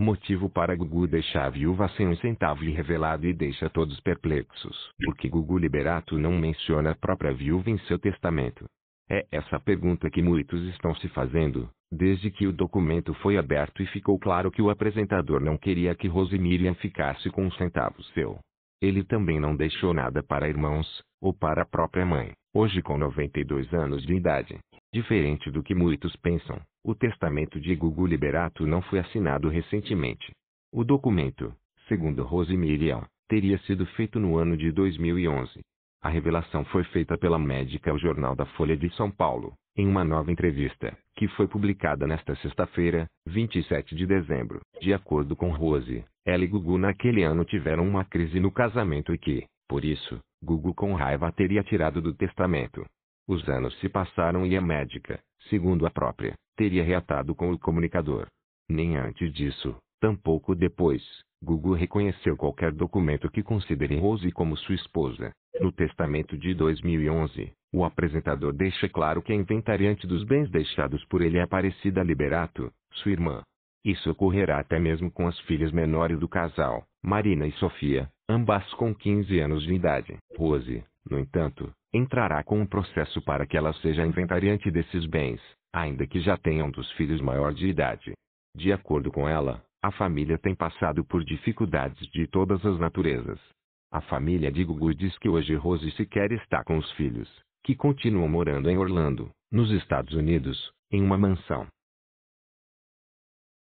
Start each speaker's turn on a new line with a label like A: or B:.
A: Motivo para Gugu deixar a viúva sem um centavo e revelado e deixa todos perplexos. Por que Gugu Liberato não menciona a própria viúva em seu testamento? É essa pergunta que muitos estão se fazendo, desde que o documento foi aberto e ficou claro que o apresentador não queria que Rosemiriam ficasse com um centavo seu. Ele também não deixou nada para irmãos, ou para a própria mãe, hoje com 92 anos de idade. Diferente do que muitos pensam, o testamento de Gugu Liberato não foi assinado recentemente. O documento, segundo Miriam, teria sido feito no ano de 2011. A revelação foi feita pela médica ao jornal da Folha de São Paulo, em uma nova entrevista, que foi publicada nesta sexta-feira, 27 de dezembro. De acordo com Rose, ela e Gugu naquele ano tiveram uma crise no casamento e que, por isso, Gugu com raiva teria tirado do testamento. Os anos se passaram e a médica, segundo a própria, teria reatado com o comunicador. Nem antes disso, tampouco depois, Gugu reconheceu qualquer documento que considere Rose como sua esposa. No testamento de 2011, o apresentador deixa claro que a inventariante dos bens deixados por ele é Aparecida Liberato, sua irmã. Isso ocorrerá até mesmo com as filhas menores do casal, Marina e Sofia, ambas com 15 anos de idade. Rose, no entanto, entrará com um processo para que ela seja inventariante desses bens, ainda que já tenha um dos filhos maior de idade. De acordo com ela, a família tem passado por dificuldades de todas as naturezas. A família de Gugu diz que hoje Rose sequer está com os filhos, que continuam morando em Orlando, nos Estados Unidos, em uma mansão.